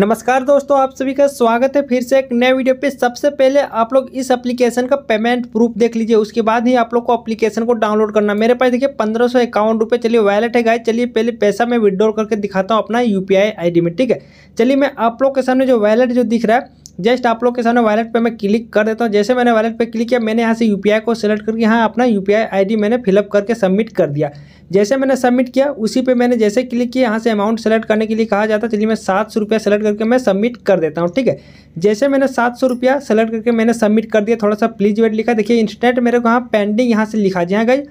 नमस्कार दोस्तों आप सभी का स्वागत है फिर से एक नए वीडियो पे सबसे पहले आप लोग इस एप्लीकेशन का पेमेंट प्रूफ देख लीजिए उसके बाद ही आप लोग को एप्लीकेशन को डाउनलोड करना मेरे पास देखिए पंद्रह सौ इक्यावन रुपये चलिए वैलेट है गाय चलिए पहले पैसा मैं विड्रॉल करके दिखाता हूँ अपना यू पी में ठीक है चलिए मैं आप लोग के सामने जो वैलेट जो दिख रहा है जस्ट आप लोग के सामने वैलेट पे मैं क्लिक कर देता हूँ जैसे मैंने वैलेट पे क्लिक किया मैंने यहाँ से यू को सेलेक्ट करके यहाँ अपना यू पी मैंने फिलअप करके सबमिट कर दिया जैसे मैंने सबमिट किया उसी पे मैंने जैसे क्लिक किया यहाँ से अमाउंट सेलेक्ट करने के लिए कहा जाता है चलिए मैं सात सौ रुपया सेलेक्ट करके मैं सबमिट कर देता हूँ ठीक है जैसे मैंने सात सौ रुपया सेलेक्ट करके मैंने सबमिट कर दिया थोड़ा सा प्लीज वेट लिखा देखिए इंस्टेंट मेरे को यहाँ पेंडिंग यहाँ से लिखा जी हाँ गई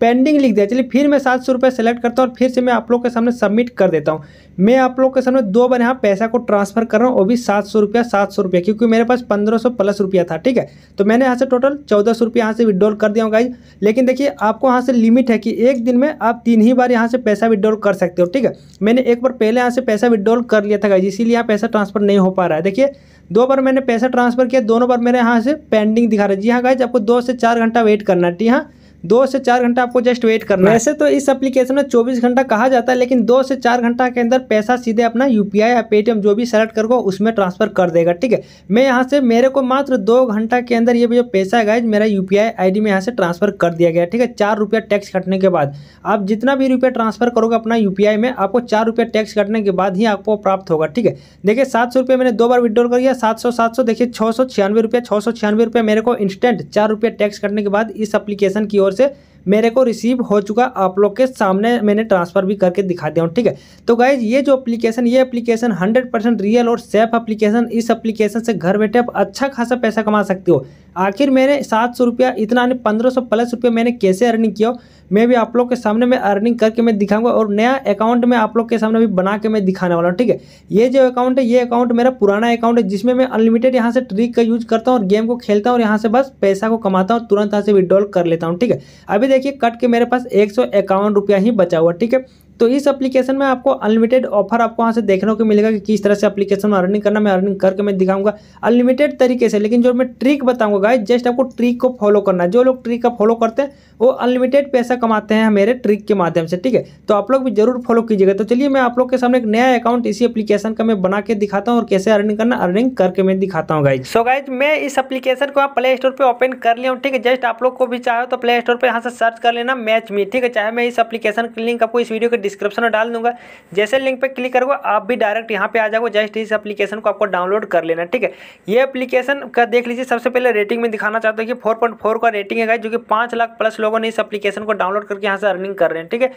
पेंडिंग लिख दिया चलिए फिर मैं सात सौ रुपये सेलेक्ट करता हूँ और फिर से मैं आप लोग के सामने सबमिट कर देता हूँ मैं आप लोग के सामने दो बार यहाँ पैसा को ट्रांसफर कर रहा हूँ वो भी सात सौ रुपया सात सौ रुपया क्योंकि मेरे पास पंद्रह सौ प्लस रुपया था ठीक है तो मैंने यहाँ से टोटल चौदह सौ रुपया यहाँ से विड्रॉल कर दिया हूँ लेकिन देखिए आपको यहाँ से लिमिट है कि एक दिन में आप तीन ही बार यहाँ से पैसा विड्रॉल कर सकते हो ठीक है मैंने एक बार पहले यहाँ से पैसा विड्रॉल कर लिया था गाई इसीलिए यहाँ पैसा ट्रांसफर नहीं हो पा रहा है देखिए दो बार मैंने पैसा ट्रांसफर किया दोनों बार मेरे यहाँ से पेंडिंग दिखा रहा है जी हाँ गाई आपको दो से चार घंटा वेट करना है ठीक है दो से चार घंटा आपको जस्ट वेट करना है वैसे तो इस एप्लीकेशन में चौबीस घंटा कहा जाता है लेकिन दो से चार घंटा के अंदर पैसा सीधे अपना यूपीआई या पेटीएम जो भी सेलेक्ट करोगे उसमें ट्रांसफर कर देगा ठीक है मैं यहाँ से मेरे को मात्र दो घंटा के अंदर ये जो पैसा है मेरा यू पी में यहाँ से ट्रांसफर कर दिया गया ठीक है चार रुपया टैक्स कटने के बाद आप जितना भी रुपया ट्रांसफर करोगे अपना यू में आपको चार रुपया टैक्स कटने के बाद ही आपको प्राप्त होगा ठीक है देखिए सात सौ रुपये मैंने दो बार विड्रॉल कर दिया सात सौ सात सौ देखिए छः सौ छियानवे रुपया छः सौ छियानवे रुपये मेरे को इंस्टेंट चार रुपया टैक्स कटने के बाद इस अप्लीकेशन की સ્ટોર છે मेरे को रिसीव हो चुका आप लोग के सामने मैंने ट्रांसफ़र भी करके दिखा दिया हूँ ठीक है तो गाइज ये जो एप्लीकेशन ये एप्लीकेशन हंड्रेड परसेंट रियल और सेफ एप्लीकेशन इस एप्लीकेशन से घर बैठे आप अच्छा खासा पैसा कमा सकते हो आखिर मैंने सात सौ रुपया इतना यानी पंद्रह सौ प्लस रुपया मैंने कैसे अर्निंग किया मैं भी आप लोग के सामने मैं अर्निंग करके मैं दिखाऊंगा और नया अकाउंट मैं आप लोग के सामने भी बना के मैं दिखाने वाला हूँ ठीक है ये जो अकाउंट है ये अकाउंट मेरा पुराना अकाउंट है जिसमें मैं अनलिमिटेड यहाँ से ट्रिक का यूज करता हूँ और गेम को खेलता हूँ और यहाँ से बस पैसा को कमाता हूँ तुरंत यहाँ से विड्रॉल कर लेता हूँ ठीक है अभी अभी देखिए कट के मेरे पास एक सौ इक्यावन रुपया ही बचा हुआ ठीक है तो इस एप्लीकेशन में आपको अनलिमिटेड ऑफर आपको वहाँ से देखने को मिलेगा कि किस तरह से एप्लीकेशन में अर्निंग करना मैं अर्निंग करके मैं दिखाऊंगा अनलिमिटेड तरीके से लेकिन जो मैं ट्रिक बताऊंगा गाइज जस्ट आपको ट्रिक को फॉलो करना है जो लोग ट्रिक का फॉलो करते हैं वो अनलिमिटेड पैसा कमाते हैं मेरे ट्रिक के माध्यम से ठीक है तो आप लोग भी जरूर फॉलो कीजिएगा तो चलिए मैं आप लोग के सामने एक नया अकाउंट इसी एप्लीकेशन का मैं बना के दिखाता हूँ और कैसे अर्निंग करना अर्निंग करके मैं दिखाता हूँ गाइज सो गाइज मैं इस एप्लीकेशन को आप प्ले स्टोर पर ओपन कर लिया हूँ ठीक है जस्ट आप लोग को भी चाहे तो प्ले स्टोर पर यहाँ से सर्च कर लेना मैच मी ठीक है चाहे मैं इस अपलीकेशन लिंक आपको इस वीडियो के डिस्क्रिप्शन में डाल दूंगा जैसे लिंक पर क्लिक करोगे आप भी डायरेक्ट यहाँ पे आ जाओगे जस्ट इस एप्लीकेशन को आपको डाउनलोड कर लेना ठीक है ये एप्लीकेशन का देख लीजिए सबसे पहले रेटिंग में दिखाना चाहता हूँ कि फोर का रेटिंग है जो कि पाँच लाख प्लस लोगों ने इस एप्लीकेशन को डाउनलोड करके यहाँ से अर्निंग कर रहे हैं ठीक है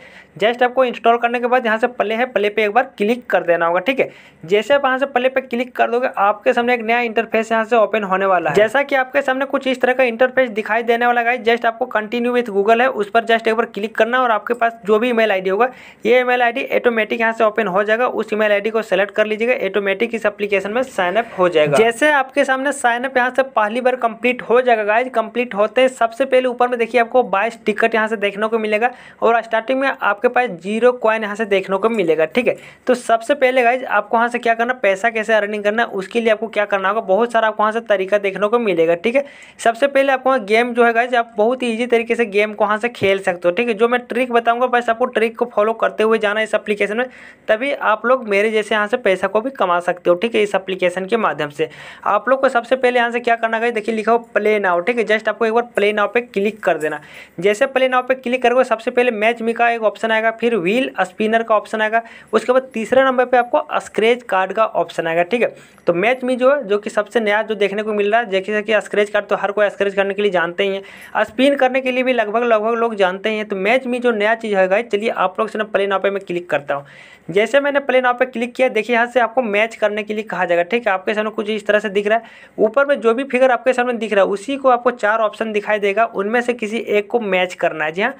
जस्ट आपको इंस्टॉल करने के बाद यहाँ से प्ले है प्ले पे एक बार क्लिक कर देना होगा ठीक है जैसे आप यहाँ से प्ले पे क्लिक कर दोगे आपके सामने एक नया इंटरफेस यहाँ से ओपन होने वाला है जैसा कि आपके सामने कुछ इस तरह का इंटरफेस दिखाई देने वाला है जस्ट आपको कंटिन्यू विथ गूगल है उस पर जस्ट एक बार क्लिक करना और आपके पास जो भी ईमेल आईडी होगा ये ई मेल ऑटोमेटिक यहाँ से ओपन हो जाएगा उस ई मेल को सेलेक्ट कर लीजिएगा ऑटोमेटिक इस एप्लीकेशन में साइनअप हो जाएगा जैसे आपके सामने साइनअप यहाँ से पहली बार कंप्लीट हो जाएगा गाइज कंप्लीट होते हैं सबसे पहले ऊपर में देखिए आपको बाईस टिकट यहाँ से देखने को मिलेगा और स्टार्टिंग में आपके पास जीरो क्वाइन यहाँ से देखने को मिलेगा ठीक है तो सबसे पहले गाइज आपको यहाँ से क्या करना पैसा कैसे अर्निंग करना उसके लिए आपको क्या करना होगा बहुत सारा आपको वहाँ से तरीका देखने को मिलेगा ठीक है सबसे पहले आपको गेम जो है गाइज आप बहुत ईजी तरीके से गेम को वहाँ से खेल सकते हो ठीक है जो मैं ट्रिक बताऊँगा बस आपको ट्रिक को फॉलो कर बढ़ते हुए जाना इस एप्लीकेशन में तभी आप लोग मेरे जैसे यहाँ से पैसा को भी कमा सकते हो ठीक है इस एप्लीकेशन के माध्यम से आप लोग को सबसे पहले यहाँ से क्या करना है देखिए लिखा हो प्ले नाव ठीक है जस्ट आपको एक बार प्ले नाव पर क्लिक कर देना जैसे प्ले नाव पर क्लिक करोगे सबसे पहले मैच मी का एक ऑप्शन आएगा फिर व्हील स्पिनर का ऑप्शन आएगा उसके बाद तीसरे नंबर पर आपको स्क्रेच कार्ड का ऑप्शन आएगा ठीक है तो मैच मी जो है जो कि सबसे नया जो देखने को मिल रहा है जैसे कि स्क्रेच कार्ड तो हर कोई स्क्रेच करने के लिए जानते ही हैं स्पिन करने के लिए भी लगभग लगभग लोग जानते हैं तो मैच मी जो नया चीज़ है चलिए आप लोग से ना प्ले नाव पे मैं क्लिक करता हूँ जैसे मैंने प्ले नाव पे क्लिक किया देखिए यहाँ से आपको मैच करने के लिए कहा जाएगा ठीक है आपके सामने कुछ इस तरह से दिख रहा है ऊपर में जो भी फिगर आपके सामने दिख रहा है उसी को आपको चार ऑप्शन दिखाई देगा उनमें से किसी एक को मैच करना है जी हाँ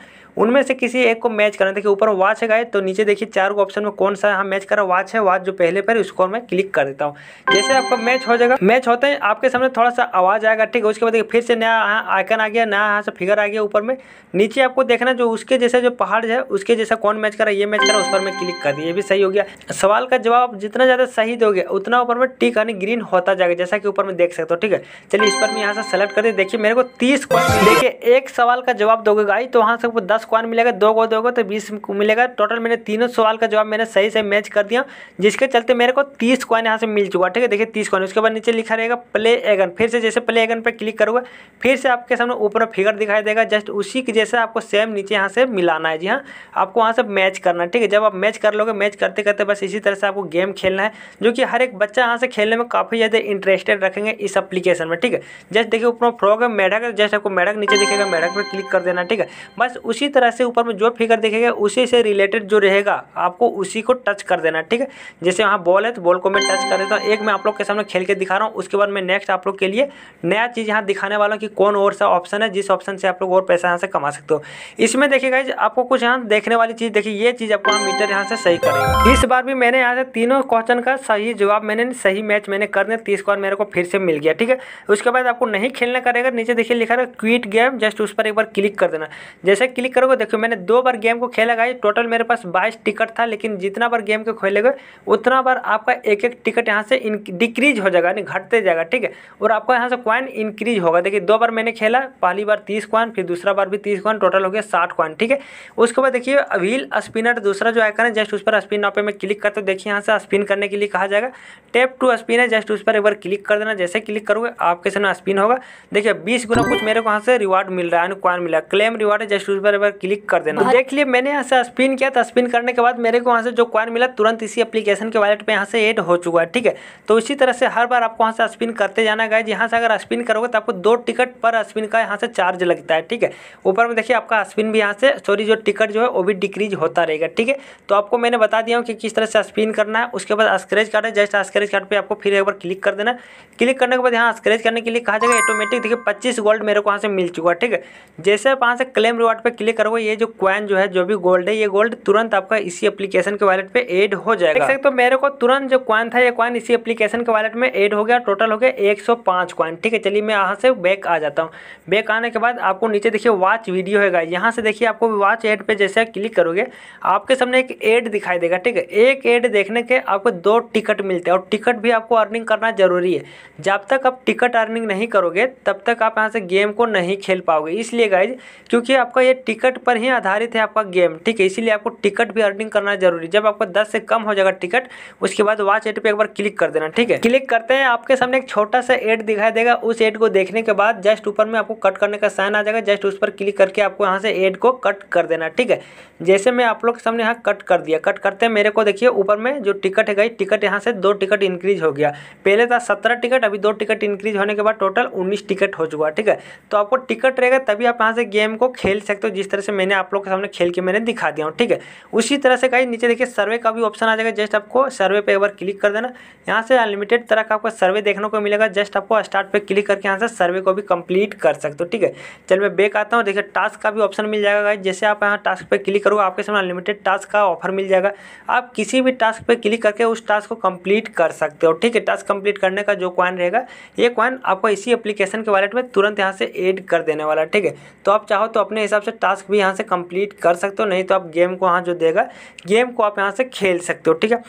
उनमें से किसी एक को मैच करना है देखिए ऊपर वॉच है गाय तो नीचे देखिए चार ऑप्शन में कौन सा यहाँ मैच करा वॉच है वॉच जो पहले पर उसको मैं क्लिक कर देता हूँ जैसे आपका मैच हो जाएगा मैच होते हैं आपके सामने थोड़ा सा आवाज़ आएगा ठीक है उसके बाद फिर से नया आइकन आ गया नया यहाँ से फिगर आ गया ऊपर में नीचे आपको देखना जो उसके जैसे जो पहाड़ है उसके जैसा कौन मैच कर रहा है ये मैच कर रहा उस पर मैं क्लिक कर दी ये भी सही हो गया सवाल का जवाब जितना ज़्यादा सही दोगे उतना ऊपर में टिक यानी ग्रीन होता जाएगा जैसा कि ऊपर में देख सकते हो ठीक है चलिए इस पर मैं यहाँ सेलेक्ट कर दी देखिए मेरे को तीस क्वाइन देखिए एक सवाल का जवाब दोगे गाई तो वहाँ से आपको दस क्वान मिलेगा दो को दोगे तो बीस मिलेगा टोटल मैंने तीनों सवाल का जवाब मैंने सही से मैच कर दिया जिसके चलते मेरे को तीस क्वान यहाँ से मिल चुका ठीक है देखिए तीस क्वान उसके बाद नीचे लिखा रहेगा प्ले एगन फिर से जैसे प्ले एगन पर क्लिक करूंगा फिर से आपके सामने ऊपर फिगर दिखाई देगा जस्ट उसी के जैसे आपको सेम नीचे यहाँ से मिलाना है जी हाँ आपको वहाँ से मैच करना ठीक है जब आप मैच कर लोगे मैच करते करते बस इसी तरह से आपको गेम खेलना है जो कि हर एक बच्चा यहाँ से खेलने में काफ़ी ज़्यादा इंटरेस्टेड रखेंगे इस एप्लीकेशन में ठीक है जस्ट देखिए ऊपर फ्रॉग है मेढक है जस्ट आपको मेढक नीचे दिखेगा मेढक पर क्लिक कर देना ठीक है बस उसी तरह से ऊपर में जो फिगर दिखेगा उसी से रिलेटेड जो रहेगा आपको उसी को टच कर देना ठीक है जैसे वहाँ बॉल है तो बॉल को मैं टच कर देता हूँ एक मैं आप लोग के सामने खेल के दिखा रहा हूँ उसके बाद मैं नेक्स्ट आप लोग के लिए नया चीज़ यहाँ दिखाने वाला हूँ कि कौन और सा ऑप्शन है जिस ऑप्शन से आप लोग और पैसा यहाँ से कमा सकते हो इसमें देखिएगा आपको कुछ यहाँ देखने वाली चीज़ देखिए ये चीज़ आपको हम मीटर यहाँ से सही करेंगे इस बार भी मैंने यहाँ से तीनों क्वेश्चन का सही जवाब मैंने सही मैच मैंने कर दिया तीस कॉइन मेरे को फिर से मिल गया ठीक है उसके बाद आपको नहीं खेलना करेगा नीचे देखिए लिखा रहा क्विट गेम जस्ट उस पर एक बार क्लिक कर देना जैसे क्लिक करोगे देखो मैंने दो बार गेम को खेला गया टोटल मेरे पास बाईस टिकट था लेकिन जितना बार गेम को खेलेगा उतना बार आपका एक एक टिकट यहाँ से डिक्रीज हो जाएगा यानी घटते जाएगा ठीक है और आपका यहाँ से क्वाइन इंक्रीज होगा देखिए दो बार मैंने खेला पहली बार तीस क्वाइन फिर दूसरा बार भी तीस क्वाइन टोटल हो गया साठ क्वाइन ठीक है उसके बाद देखिए अभी स्पिनर दूसरा जो आइकन है जस्ट उस पर स्पिन नापे में क्लिक करता देखिए यहाँ से स्पिन करने के लिए कहा जाएगा टेप टू स्पिन है जस्ट उस पर एक बार क्लिक कर देना जैसे क्लिक करोगे आपके सामने स्पिन होगा देखिए बीस गुना कुछ मेरे को यहाँ से रिवार्ड मिल रहा है अनुकवान मिला क्लेम रिवार्ड है जस्ट उस पर एक बार क्लिक कर देना देख लिए मैंने यहाँ से स्पिन किया था तो स्पिन करने के बाद मेरे को वहाँ से जो क्वान मिला तुरंत इसी अपलीकेशन के वॉलेट पर यहाँ से एड हो चुका है ठीक है तो इसी तरह से हर बार आपको वहाँ से स्पिन करते जाना गया यहाँ से अगर स्पिन करोगे तो आपको दो टिकट पर स्पिन का यहाँ से चार्ज लगता है ठीक है ऊपर में देखिए आपका स्पिन भी यहाँ से सॉरी जो टिकट जो है वो भी डिक्रीज होता है चलता रहेगा ठीक है तो आपको मैंने बता दिया हूँ कि किस तरह से स्पिन करना है उसके बाद स्क्रेच कार्ड है जस्ट स्क्रेच कार्ड पर आपको फिर एक बार क्लिक कर देना क्लिक करने के बाद यहाँ स्क्रेच करने के लिए कहा जाएगा ऑटोमेटिक देखिए पच्चीस गोल्ड मेरे को वहाँ से मिल चुका है ठीक है जैसे आप वहाँ से क्लेम रिवार्ड पर क्लिक करोगे ये जो क्वाइन जो है जो भी गोल्ड है ये गोल्ड तुरंत आपका इसी एप्लीकेशन के वॉलेट पर एड हो जाएगा देख सकते मेरे को तुरंत जो क्वाइन था ये क्वाइन इसी एप्लीकेशन के वॉलेट में एड हो गया टोटल हो गया 105 क्वाइन ठीक है चलिए मैं यहाँ से बैक आ जाता हूँ बैक आने के बाद आपको नीचे देखिए वॉच वीडियो है यहाँ से देखिए आपको वॉच एड पे जैसे क्लिक करोगे आपके सामने एक एड दिखाई देगा ठीक है एक एड देखने के आपको दो टिकट मिलते हैं और टिकट भी आपको अर्निंग करना ज़रूरी है जब तक आप टिकट अर्निंग नहीं करोगे तब तक आप यहाँ से गेम को नहीं खेल पाओगे इसलिए गाइज क्योंकि आपका ये टिकट पर ही आधारित है आपका गेम ठीक है इसीलिए आपको टिकट भी अर्निंग करना जरूरी है जब आपको दस से कम हो जाएगा टिकट उसके बाद वाच एड पर एक बार क्लिक कर देना ठीक है क्लिक करते हैं आपके सामने एक छोटा सा एड दिखाई देगा उस एड को देखने के बाद जस्ट ऊपर में आपको कट करने का साइन आ जाएगा जस्ट उस पर क्लिक करके आपको यहाँ से एड को कट कर देना ठीक है जैसे मैं आप आप लोग के सामने यहाँ कट कर दिया कट करते मेरे को देखिए ऊपर में जो टिकट है गई टिकट यहाँ से दो टिकट इंक्रीज हो गया पहले था सत्रह टिकट अभी दो टिकट इंक्रीज होने के बाद टोटल उन्नीस टिकट हो चुका ठीक है तो आपको टिकट रहेगा तभी आप यहाँ से गेम को खेल सकते हो जिस तरह से मैंने आप लोग के सामने खेल के मैंने दिखा दिया हूँ ठीक है उसी तरह से कहीं नीचे देखिए सर्वे का भी ऑप्शन आ जाएगा जस्ट आपको सर्वे पर एक बार क्लिक कर देना यहाँ से अनलिमिटेड तरह का आपको सर्वे देखने को मिलेगा जस्ट आपको स्टार्ट पर क्लिक करके यहाँ से सर्वे को भी कंप्लीट कर सकते हो ठीक है चल मैं बेक आता हूँ देखिए टास्क का भी ऑप्शन मिल जाएगा जैसे आप यहाँ टास्क पर क्लिक करोगे आपके सामने अनलिमिटेड टास्क का ऑफर मिल जाएगा आप किसी भी टास्क पर क्लिक करके उस टास्क को कंप्लीट कर सकते हो ठीक है टास्क कंप्लीट करने का जो क्वाइन रहेगा ये क्वाइन आपको इसी एप्लीकेशन के वॉलेट में तुरंत यहाँ से एड कर देने वाला ठीक है तो आप चाहो तो अपने हिसाब से टास्क भी यहाँ से कंप्लीट कर सकते हो नहीं तो आप गेम को यहाँ जो देगा गेम को आप यहाँ से खेल सकते हो ठीक है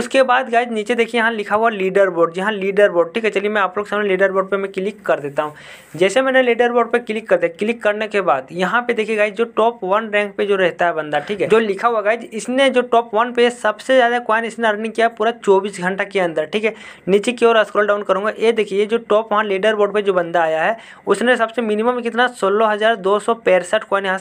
उसके बाद गाय नीचे देखिए यहाँ लिखा हुआ लीडर बोर्ड जी हाँ लीडर बोर्ड ठीक है चलिए मैं आप लोग सामने लीडर बोर्ड पर मैं क्लिक कर देता हूँ जैसे मैंने लीडर बोर्ड पर क्लिक कर दिया क्लिक करने के बाद यहाँ पे देखिए गाइज जो टॉप वन रैंक पे जो रहता है बंदा ठीक है जो लिखा हुआ गाइज इसने जो टॉप वन पे सबसे ज़्यादा कॉइन इसने अर्निंग किया पूरा चौबीस घंटा के अंदर ठीक है नीचे की ओर स्क्रॉल डाउन करूंगा ये देखिए जो टॉप वन लीडर बोर्ड पर जो बंदा आया है उसने सबसे मिनिमम कितना सोलह हज़ार दो सौ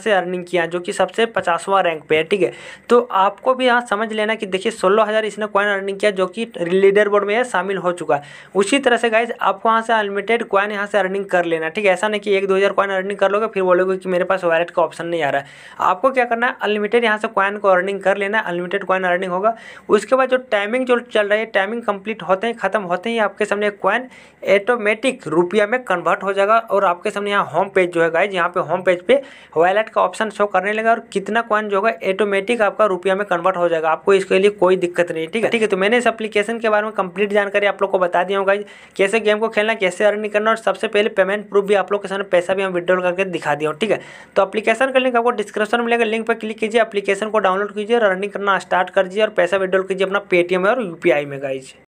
से अर्निंग किया जो कि सबसे पचासवां रैंक पे है ठीक है तो आपको भी यहाँ समझ लेना कि देखिए सोलह हज़ार इसने कॉइन अर्निंग किया जो कि लीडर बोर्ड में शामिल हो चुका है उसी तरह से गाइज आपको यहाँ से अनलिमिटेड कॉइन यहाँ से अर्निंग कर लेना ठीक है ऐसा नहीं कि एक दो हज़ार अर्निंग कर लोगे फिर बोलोगे कि मेरे पास वैलेट का ऑप्शन नहीं आ रहा है आपको क्या करना है अनलिमिटेड यहाँ से क्वाइन को अर्निंग कर लेना अनलिमिटेड क्वाइन अर्निंग होगा उसके बाद जो टाइमिंग जो चल रही है टाइमिंग कंप्लीट होते ही खत्म होते ही आपके सामने क्वाइन ऑटोमेटिक रुपया में कन्वर्ट हो जाएगा और आपके सामने यहाँ होम पेज जो है गाइज यहाँ पे होम पेज पे वैलेट का ऑप्शन शो करने लगा और कितना क्वाइन जो होगा ऑटोमेटिक आपका रुपया में कन्वर्ट हो जाएगा आपको इसके लिए कोई दिक्कत नहीं ठीक है ठीक है तो मैंने इस अपलीकेशन के बारे में कंप्लीट जानकारी आप लोग को बता दिया हूँ गाइज कैसे गेम को खेलना कैसे अर्निंग करना और सबसे पहले पेमेंट प्रूफ भी आप लोग के सामने पैसा भी हम विड्रॉल करके दिखा दिया हूँ ठीक है तो अपलीकेशन का लिंक आपको डिस्क्रिप्शन में मिलेगा लिंक पर क्लिक कीजिए अपलीकेशन एप्लीकेशन को डाउनलोड कीजिए रनिंग करना स्टार्ट कर दीजिए और पैसा विड्रॉल कीजिए अपना पेटीएम और यूपीआई में गाइज